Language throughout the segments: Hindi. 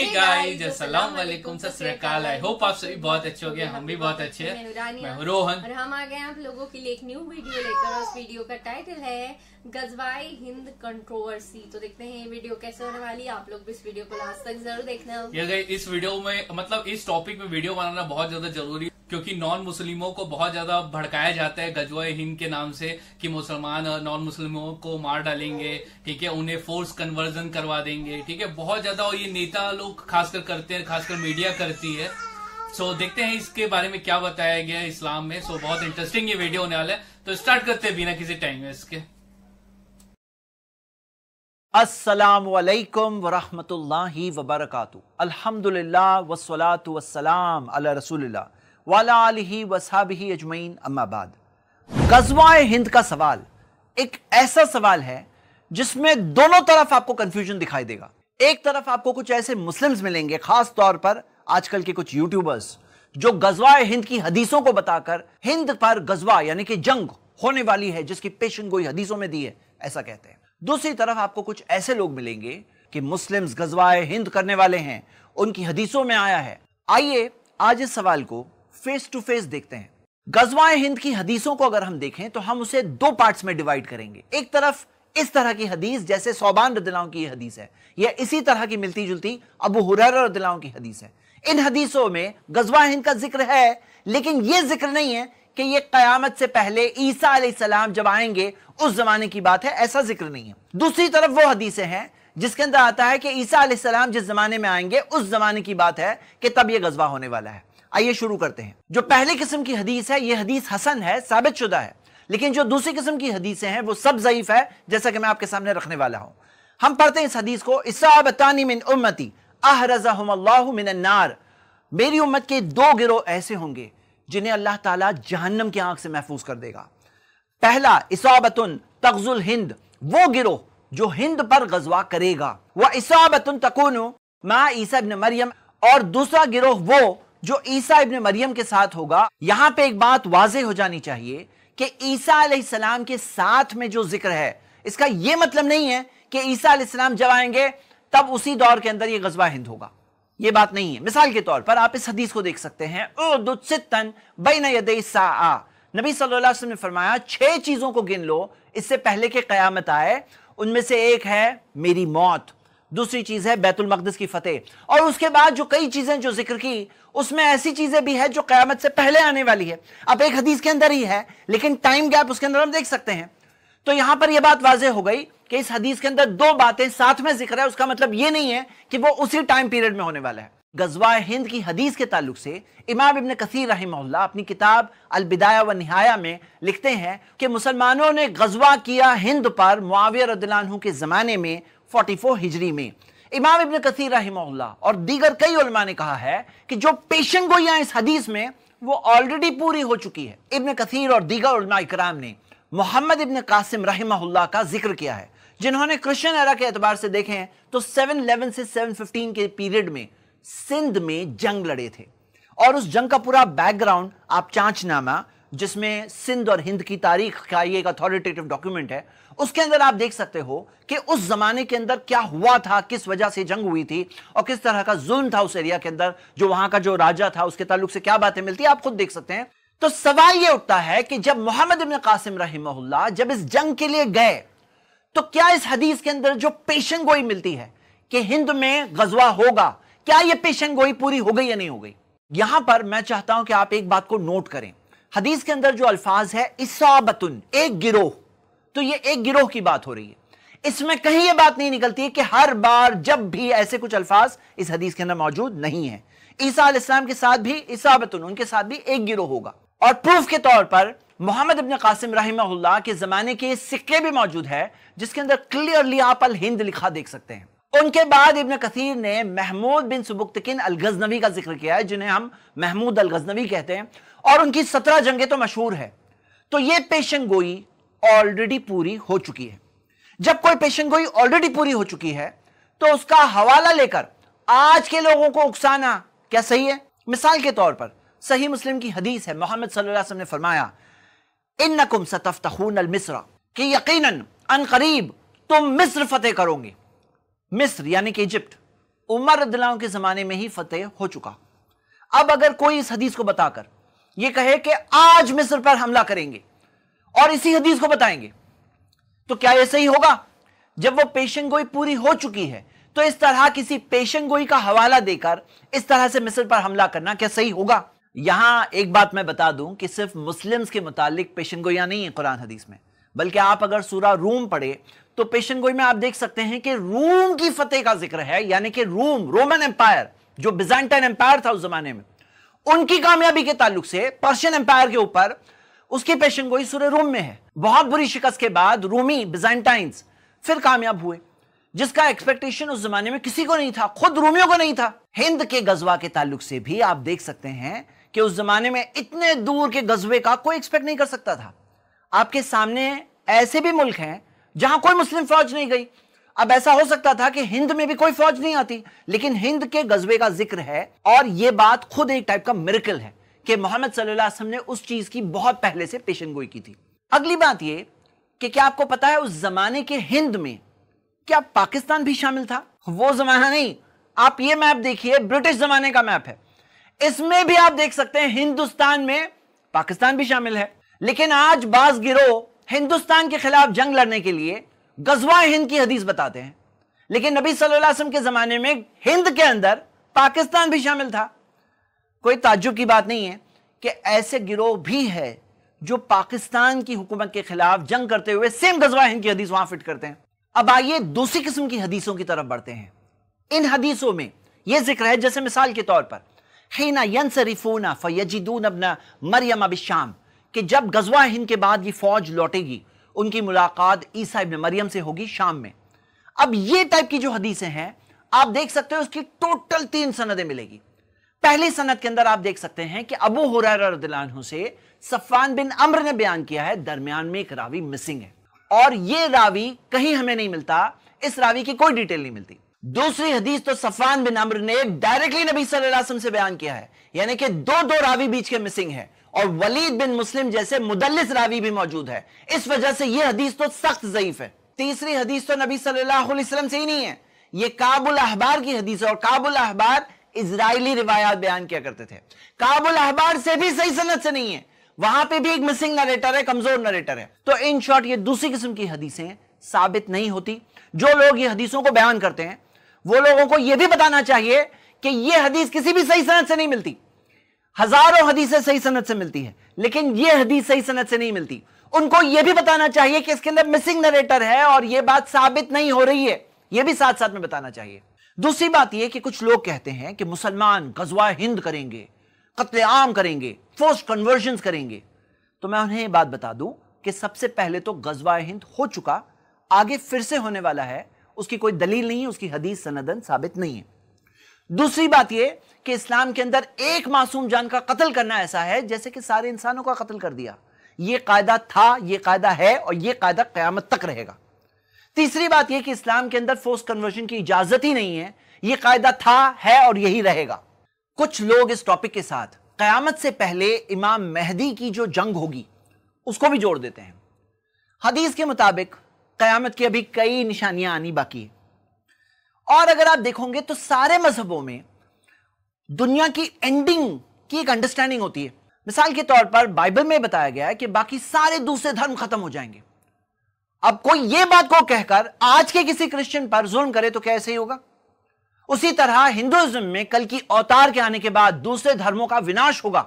आई होप आप सभी बहुत अच्छे हो गए हम भी बहुत अच्छे हैं रोहन और हम आ गए आप लोगों के लिए एक न्यू वीडियो लेकर उस वीडियो का टाइटल है गजवाई हिंद कंट्रोवर्सी तो देखते हैं ये वीडियो कैसे होने वाली आप लोग भी इस वीडियो को लास्ट तक जरूर देखना इस वीडियो में मतलब इस टॉपिक में वीडियो बनाना बहुत ज्यादा जरूरी क्योंकि नॉन मुस्लिमों को बहुत ज्यादा भड़काया जाता है गजवा हिंद के नाम से कि मुसलमान नॉन मुस्लिमों को मार डालेंगे ठीक है उन्हें फोर्स कन्वर्जन करवा देंगे ठीक है बहुत ज्यादा ये नेता लोग खासकर करते हैं खासकर मीडिया करती है सो so, देखते हैं इसके बारे में क्या बताया गया इस्लाम में सो so, बहुत इंटरेस्टिंग ये वीडियो होने वाला है तो स्टार्ट करते हैं बिना किसी टाइम में इसके अस्सलाम वरहमत लाही वबरकातु अल्हम्दुलिल्लाह वस्सलातु वस्सलाम अला रसूलिल्लाह वाली वसाब ही अजमैन अम्माबाद गजवाए हिंद का सवाल एक ऐसा सवाल है जिसमें दोनों तरफ आपको कंफ्यूजन दिखाई देगा एक तरफ आपको कुछ ऐसे मुस्लिम्स मिलेंगे खास तौर पर आजकल के कुछ यूट्यूबर्स जो गजवाए हिंद की हदीसों को बताकर हिंद पर गजवा यानी कि जंग होने वाली है जिसकी पेशन गोई हदीसों में दी है ऐसा कहते हैं दूसरी तरफ आपको कुछ ऐसे लोग मिलेंगे कि मुस्लिम्स गजवाए हिंद करने वाले हैं उनकी हदीसों में आया है आइए आज इस सवाल को फेस टू फेस देखते हैं गजवा हिंद की हदीसों को अगर हम देखें तो हम उसे दो पार्ट्स में डिवाइड करेंगे एक तरफ इस तरह की हदीस जैसे सौबान रदलाओं की हदीस है या इसी तरह की मिलती जुलती अबू हुरदलाओं की हदीस है इन हदीसों में गजवा हिंद का जिक्र है लेकिन यह जिक्र नहीं है कि यह कयामत से पहले ईसा सलाम जब आएंगे उस जमाने की बात है ऐसा जिक्र नहीं है दूसरी तरफ वो हदीसें हैं जिसके अंदर आता है कि ईसा सलाम जिस जमाने में आएंगे उस जमाने की बात है कि तब यह गजवा होने वाला है आइए शुरू करते हैं जो पहले किस्म की हदीस है ये हदीस हसन है साबित शुदा है लेकिन जो दूसरी किस्म की हदीसें हैं वो सब ज़यीफ़ है जैसा कि मैं आपके सामने रखने वाला हूं हम पढ़ते हैं इस हदीस को इसाबतानी मिन उम्मती अहरजहम्ल्लाह मिनन्नार मेरी उम्मत के दो गिरोह ऐसे होंगे जिन्हें अल्लाह ताला जहन्नम की आंख से महफूज कर देगा पहला इसाबतन तकजुल हिंद वो गिरोह जो हिंद पर गजवा करेगा वह इसाबतन तकुन मा ईसा मरियम और दूसरा गिरोह वो जो ईसा इब्ने मरियम के साथ होगा यहां पे एक बात वाजे हो जानी चाहिए कि ईसा सलाम के साथ में जो जिक्र है इसका यह मतलब नहीं है कि ईसा सलाम जब आएंगे तब उसी दौर के अंदर यह गजबा हिंद होगा यह बात नहीं है मिसाल के तौर पर आप इस हदीस को देख सकते हैं नबी सल्लल्लाहु अलैहि वसल्लम ने फरमाया छह चीजों को गिन लो इससे पहले के कयामत आए उनमें से एक है मेरी मौत दूसरी चीज है बैतुल मकदस की फतेह और उसके बाद जो कई चीजें जो जिक्र की उसमें ऐसी चीजें भी है जो क्यामत से पहले आने वाली है अब एक हदीस के अंदर ही है लेकिन टाइम गैप उसके अंदर हम देख सकते हैं तो यहां पर यह बात वाजे हो गई कि इस हदीस के अंदर दो बातें साथ में जिक्र है उसका मतलब यह नहीं है कि वो उसी टाइम पीरियड में होने वाला है गजवा हिंद की हदीस के ताल्लुक से इमाम इबन कसीर रही अपनी किताब अलबिदाया व नहाया में लिखते हैं कि मुसलमानों ने गजवा किया हिंद पर मुआविया के ज़माने में 44 हिजरी में इमाम इबन कसीर रहमल्ला और दीगर कई उलमा ने कहा है कि जो पेशन गोया इस हदीस में वो ऑलरेडी पूरी हो चुकी है इबन कसीर और दीगर उलमा इकराम ने मोहम्मद इबन कासिम रहमल्ला का जिक्र किया है जिन्होंने क्रिश्चियन एरा के एतबार से देखे हैं तो 711 से 715 के पीरियड में सिंध में जंग लड़े थे और उस जंग का पूरा बैकग्राउंड आप चांचनामा जिसमें सिंध और हिंद की तारीख का ये एक अथॉरिटेटिव डॉक्यूमेंट है उसके अंदर आप देख सकते हो कि उस जमाने के अंदर क्या हुआ था किस वजह से जंग हुई थी और किस तरह का जुल्म था उस एरिया के अंदर जो वहां का जो राजा था उसके ताल्लुक से क्या बातें मिलती है आप खुद देख सकते हैं तो सवाल यह उठता है कि जब मोहम्मद इबन कासिम रही जब इस जंग के लिए गए तो क्या इस हदीस के अंदर जो पेशन गोई मिलती है कि हिंद में गजवा होगा क्या यह पेशन गोई पूरी हो गई या नहीं हो गई यहां पर मैं चाहता हूं कि आप एक बात को नोट करें हदीस के अंदर जो अल्फाज है इसाबतुन एक गिरोह तो ये एक गिरोह की बात हो रही है इसमें कहीं ये बात नहीं निकलती है कि हर बार जब भी ऐसे कुछ अल्फाज इस हदीस के अंदर मौजूद नहीं है ईसा इस्लाम के साथ भी इसाबतुन उनके साथ भी एक गिरोह होगा और प्रूफ के तौर पर मोहम्मद इबन कासिम रही के ज़माने के सिक्के भी मौजूद है जिसके अंदर क्लियरली आप अल हिंद लिखा देख सकते हैं उनके बाद इबन कसीर ने महमूद बिन सुबुक्तकिन अलगजनवी का जिक्र किया है जिन्हें हम महमूद अलगजनवी कहते हैं और उनकी सत्रह जंगें तो मशहूर है तो यह पेशन गोई ऑलरेडी पूरी हो चुकी है जब कोई पेशन गोई ऑलरेडी पूरी हो चुकी है तो उसका हवाला लेकर आज के लोगों को उकसाना क्या सही है मिसाल के तौर पर सही मुस्लिम की हदीस है मोहम्मद ने फरमाया इन नकुम सतफ्तून मिस्र कि यकीनन अन करीब तुम मिस्र फतेह करोगे मिस्र यानी कि इजिप्ट उमर के ज़माने में ही फतेह हो चुका अब अगर कोई इस हदीस को बताकर ये कहे कि आज मिस्र पर हमला करेंगे और इसी हदीस को बताएंगे तो क्या यह सही होगा जब वो पेशन गोई पूरी हो चुकी है तो इस तरह किसी पेशन गोई का हवाला देकर इस तरह से मिस्र पर हमला करना क्या सही होगा यहां एक बात मैं बता दूं कि सिर्फ मुस्लिम्स के मुतालिक पेशन गोया नहीं है कुरान हदीस में बल्कि आप अगर सूरा रूम पढ़े तो पेशन गोई में आप देख सकते हैं कि रूम की फतेह का जिक्र है यानी कि रूम रोमन एम्पायर जो बिजेंटन एम्पायर था उस जमाने में उनकी कामयाबी के ताल्लुक से पर्शियन एम्पायर के ऊपर उसके पेशन गोई सूर्य रोम में है बहुत बुरी शिकस्त के बाद रोमी बिजाइंटाइंस फिर कामयाब हुए जिसका एक्सपेक्टेशन उस जमाने में किसी को नहीं था खुद रोमियो को नहीं था हिंद के गजवा के ताल्लुक से भी आप देख सकते हैं कि उस जमाने में इतने दूर के गजबे का कोई एक्सपेक्ट नहीं कर सकता था आपके सामने ऐसे भी मुल्क हैं जहां कोई मुस्लिम फौज नहीं गई अब ऐसा हो सकता था कि हिंद में भी कोई फौज नहीं आती लेकिन हिंद के गजबे का जिक्र है और यह बात खुद एक टाइप का मिरकल है कि मोहम्मद सल्लल्लाहु ने उस चीज की बहुत पहले से पेशन गोई की थी अगली बात यह कि क्या आपको पता है उस जमाने के हिंद में क्या पाकिस्तान भी शामिल था वो जमाना नहीं आप ये मैप देखिए ब्रिटिश जमाने का मैप है इसमें भी आप देख सकते हैं हिंदुस्तान में पाकिस्तान भी शामिल है लेकिन आज बाज गिरोह हिंदुस्तान के खिलाफ जंग लड़ने के लिए गजवा हिंद की हदीस बताते हैं लेकिन नबी सल्लल्लाहु अलैहि वसल्लम के ज़माने में हिंद के अंदर पाकिस्तान भी शामिल था कोई ताजुब की बात नहीं है कि ऐसे गिरोह भी है जो पाकिस्तान की हुकूमत के खिलाफ जंग करते हुए सेम गजवा हिंद की हदीस वहां फिट करते हैं अब आइए दूसरी किस्म की हदीसों की तरफ बढ़ते हैं इन हदीसों में यह जिक्र है जैसे मिसाल के तौर पर हीना अबना मरियम अब शाम कि जब गजवा हिंद के बाद ये फौज लौटेगी उनकी मुलाकात ईसा इबन मरियम से होगी शाम में अब ये टाइप की जो हदीसें हैं आप देख सकते हो उसकी टोटल तीन सनदें मिलेगी पहली सनद के अंदर आप देख सकते हैं कि अबू हुरैरा से सफ़ान बिन अम्र ने बयान किया है दरमियान में एक रावी मिसिंग है और ये रावी कहीं हमें नहीं मिलता इस रावी की कोई डिटेल नहीं मिलती दूसरी हदीस तो सफान बिन अम्र ने डायरेक्टली नबी सल्लल्लाहु अलैहि वसल्लम से बयान किया है यानी कि दो दो रावी बीच के मिसिंग है और वलीद बिन मुस्लिम जैसे मुदलिस रावी भी मौजूद है इस वजह से यह हदीस तो सख्त ज़यीफ है तीसरी हदीस तो नबी सल्लाम से ही नहीं है यह काबुल अहबार की हदीस है और काबुल अहबार इसराइली रिवायात बयान किया करते थे काबुल अहबार से भी सही सनत से नहीं है वहां पे भी एक मिसिंग नरेटर है कमजोर नरेटर है तो इन शॉर्ट ये दूसरी किस्म की हदीसें साबित नहीं होती जो लोग ये हदीसों को बयान करते हैं वो लोगों को यह भी बताना चाहिए कि यह हदीस किसी भी सही सनत से नहीं मिलती हजारों हदीसें सही सनत से मिलती है लेकिन यह हदीस सही सनत से नहीं मिलती उनको यह भी बताना चाहिए कि इसके अंदर मिसिंग नरेटर है और यह बात साबित नहीं हो रही है यह भी साथ साथ में बताना चाहिए दूसरी बात यह कि कुछ लोग कहते हैं कि मुसलमान गजवा हिंद करेंगे कत्लेआम करेंगे फोर्स कन्वर्जन करेंगे तो मैं उन्हें यह बात बता दूं कि सबसे पहले तो गजवा हिंद हो चुका आगे फिर से होने वाला है उसकी कोई दलील नहीं है उसकी हदीस सनदन साबित नहीं है दूसरी बात यह कि इस्लाम के अंदर एक मासूम जान का कत्ल करना ऐसा है जैसे कि सारे इंसानों का कत्ल कर दिया यह कायदा था यह कायदा है और यह कायदा क्यामत तक रहेगा तीसरी बात यह कि इस्लाम के अंदर फोर्स कन्वर्जन की इजाजत ही नहीं है यह कायदा था है और यही रहेगा कुछ लोग इस टॉपिक के साथ कयामत से पहले इमाम मेहदी की जो जंग होगी उसको भी जोड़ देते हैं हदीस के मुताबिक कयामत की अभी कई निशानियां आनी बाकी है और अगर आप देखोगे तो सारे मजहबों में दुनिया की एंडिंग की एक अंडरस्टैंडिंग होती है मिसाल के तौर पर बाइबल में बताया गया है कि बाकी सारे दूसरे धर्म खत्म हो जाएंगे अब कोई यह बात को कहकर आज के किसी क्रिश्चियन पर जुल्म करे तो क्या ही होगा उसी तरह हिंदुज्म में कल की अवतार के आने के बाद दूसरे धर्मों का विनाश होगा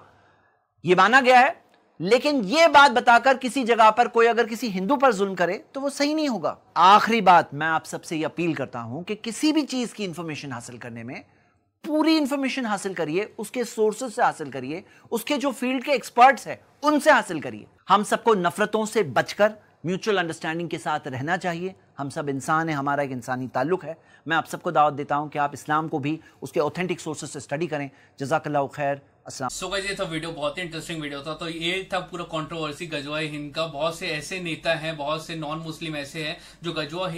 यह माना गया है लेकिन यह बात बताकर किसी जगह पर कोई अगर किसी हिंदू पर जुल्म करे तो वो सही नहीं होगा आखिरी बात मैं आप सबसे ये अपील करता हूं कि किसी भी चीज की इंफॉर्मेशन हासिल करने में पूरी इंफॉर्मेशन हासिल करिए उसके सोर्सेस से हासिल करिए उसके जो फील्ड के एक्सपर्ट्स हैं उनसे हासिल करिए हम सबको नफरतों से बचकर म्यूचुअल अंडरस्टैंडिंग के साथ रहना चाहिए हम सब इंसान हैं हमारा एक इंसानी ताल्लुक है मैं आप सबको दावत देता हूं कि आप इस्लाम को भी उसके ऑथेंटिक सोर्सेज से स्टडी करें जजाकल्ला खैर असलम सो so, ये था वीडियो बहुत ही इंटरेस्टिंग वीडियो था तो ये था पूरा कंट्रोवर्सी गजवा हिंद का बहुत से ऐसे नेता हैं बहुत से नॉन मुस्लिम ऐसे हैं जो गजवा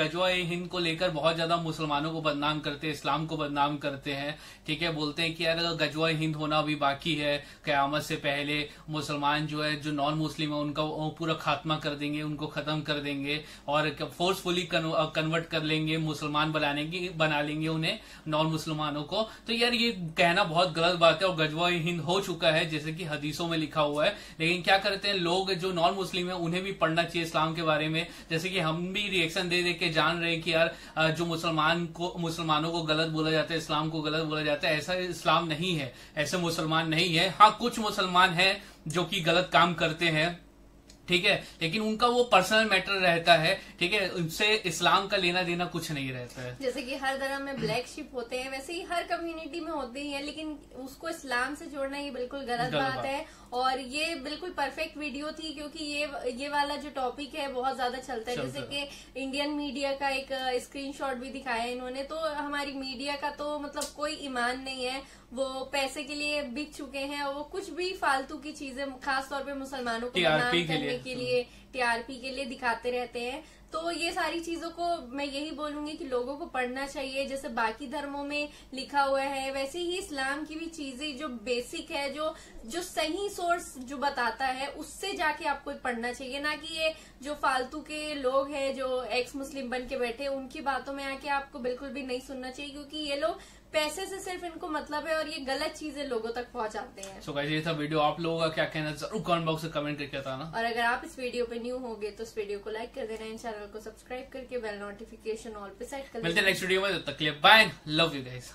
गजवा हिंद को लेकर बहुत ज्यादा मुसलमानों को बदनाम करते हैं इस्लाम को बदनाम करते हैं ठीक है बोलते हैं कि यार गजवा हिंद होना भी बाकी है क्यामत से पहले मुसलमान जो है जो नॉन मुस्लिम है उनका पूरा खात्मा कर देंगे उनको खत्म कर देंगे और फोर्सफुली कन्वर्ट कर लेंगे मुसलमान बनाने बना लेंगे उन्हें नॉन मुसलमानों को तो यार ये कहना बहुत गलत बात है और गजवा हिंद हो चुका है जैसे कि हदीसों में लिखा हुआ है लेकिन क्या करते हैं लोग जो नॉन मुस्लिम है उन्हें भी पढ़ना चाहिए इस्लाम के बारे में जैसे कि हम भी रिएक्शन दे दे के जान रहे हैं कि यार जो मुसलमान को मुसलमानों को गलत बोला जाता है इस्लाम को गलत बोला जाता है ऐसा इस्लाम नहीं है ऐसे मुसलमान नहीं है हाँ कुछ मुसलमान है जो कि गलत काम करते हैं ठीक है लेकिन उनका वो पर्सनल मैटर रहता है ठीक है उनसे इस्लाम का लेना देना कुछ नहीं रहता है जैसे कि हर धर्म में ब्लैक शिप होते हैं वैसे ही हर कम्युनिटी में होते ही है लेकिन उसको इस्लाम से जोड़ना ये बिल्कुल गलत बात है और ये बिल्कुल परफेक्ट वीडियो थी क्योंकि ये ये वाला जो टॉपिक है बहुत ज्यादा चलता है जैसे कि इंडियन मीडिया का एक स्क्रीनशॉट भी दिखाया है इन्होंने तो हमारी मीडिया का तो मतलब कोई ईमान नहीं है वो पैसे के लिए बिक चुके हैं और वो कुछ भी फालतू की चीजें खासतौर पे मुसलमानों को बदनाम करने के लिए टीआरपी के लिए दिखाते रहते हैं तो ये सारी चीजों को मैं यही बोलूंगी कि लोगों को पढ़ना चाहिए जैसे बाकी धर्मों में लिखा हुआ है वैसे ही इस्लाम की भी चीजें जो बेसिक है जो जो सही सोर्स जो बताता है उससे जाके आपको पढ़ना चाहिए ना कि ये जो फालतू के लोग हैं जो एक्स मुस्लिम बन के बैठे उनकी बातों में आके आपको बिल्कुल भी नहीं सुनना चाहिए क्योंकि ये लोग पैसे से सिर्फ इनको मतलब है और ये गलत चीजें लोगों तक पहुंचाते हैं सो so, ये था वीडियो आप लोगों का क्या कहना जरूर कमेंट करके बताना और अगर आप इस वीडियो पे न्यू होगे तो इस वीडियो को लाइक कर देना इन चैनल को सब्सक्राइब करके बेल नोटिफिकेशन ऑल पे सेट कर मिलते हैं नेक्स्ट वीडियो में तब तक के लिए बाय लव यू गाइस